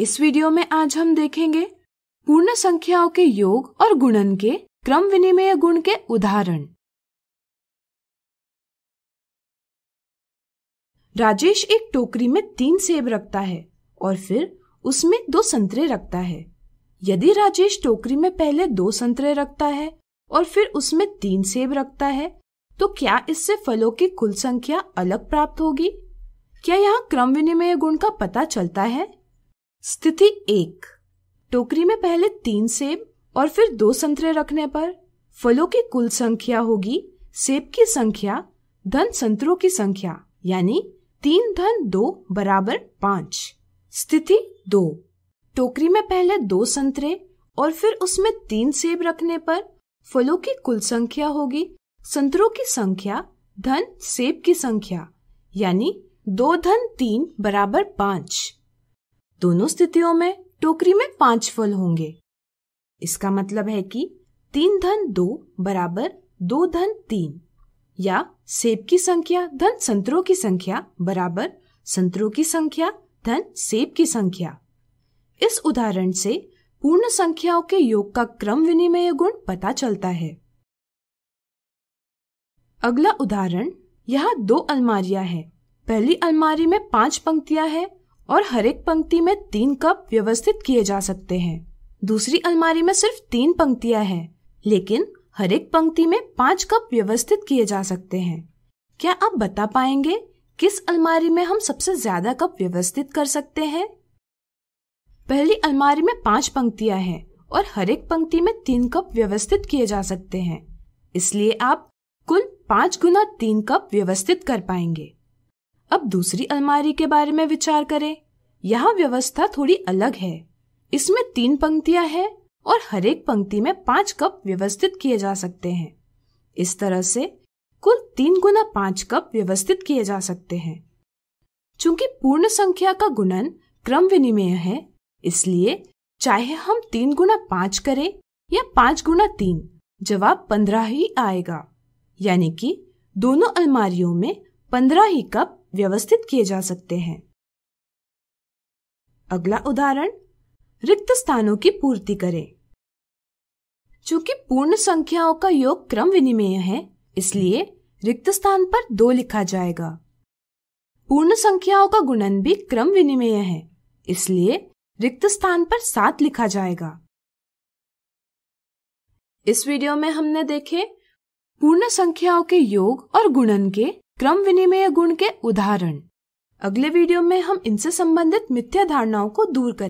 इस वीडियो में आज हम देखेंगे पूर्ण संख्याओं के योग और गुणन के क्रम विनिमय गुण के उदाहरण राजेश एक टोकरी में तीन सेब रखता है और फिर उसमें दो संतरे रखता है यदि राजेश टोकरी में पहले दो संतरे रखता है और फिर उसमें तीन सेब रखता है तो क्या इससे फलों की कुल संख्या अलग प्राप्त होगी क्या यहाँ क्रम विनिमय गुण का पता चलता है स्थिति एक टोकरी में पहले तीन सेब और फिर दो संतरे रखने पर फलों की कुल संख्या होगी सेब की संख्या धन संतरों की संख्या यानी तीन धन दो बराबर पाँच स्थिति दो टोकरी में पहले दो संतरे और फिर उसमें तीन सेब रखने पर फलों की कुल संख्या होगी संतरों की संख्या धन सेब की संख्या यानी दो धन तीन बराबर पाँच दोनों स्थितियों में टोकरी में पांच फल होंगे इसका मतलब है कि तीन धन दो बराबर दो धन तीन या सेब की संख्या धन संतरों की संख्या बराबर संतरों की संख्या धन सेब की संख्या इस उदाहरण से पूर्ण संख्याओं के योग का क्रम विनिमय गुण पता चलता है अगला उदाहरण यहाँ दो अलमारियां हैं पहली अलमारी में पांच पंक्तियां हैं और हर एक पंक्ति में तीन कप व्यवस्थित किए जा सकते हैं दूसरी अलमारी में सिर्फ तीन पंक्तियां हैं लेकिन हर एक पंक्ति में पांच कप व्यवस्थित किए जा सकते हैं क्या आप बता पाएंगे किस अलमारी में हम सबसे ज्यादा कप व्यवस्थित कर सकते हैं पहली अलमारी में पांच पंक्तियां हैं और हर एक पंक्ति में तीन कप व्यवस्थित किए जा सकते हैं इसलिए आप कुल पांच गुना तीन कप व्यवस्थित कर पाएंगे दूसरी अलमारी के बारे में विचार करें यहाँ व्यवस्था थोड़ी अलग है इसमें तीन पंक्तियां हैं और हर एक पंक्ति में पांच कप व्यवस्थित किए जा सकते हैं इस तरह से कुल तीन गुना पांच कप व्यवस्थित किए जा सकते हैं चूंकि पूर्ण संख्या का गुणन क्रम विनिमय है इसलिए चाहे हम तीन गुना पांच करें या पांच गुना तीन जवाब पंद्रह ही आएगा यानी कि दोनों अलमारियों में पंद्रह ही कप व्यवस्थित किए जा सकते हैं अगला उदाहरण रिक्त स्थानों की पूर्ति करें चूंकि पूर्ण संख्याओं का योग क्रम विनिमेय है इसलिए रिक्त स्थान पर दो लिखा जाएगा पूर्ण संख्याओं का गुणन भी क्रम विनिमेय है इसलिए रिक्त स्थान पर सात लिखा जाएगा इस वीडियो में हमने देखे पूर्ण संख्याओं के योग और गुणन के क्रम विनिमय गुण के उदाहरण अगले वीडियो में हम इनसे संबंधित मिथ्या धारणाओं को दूर करें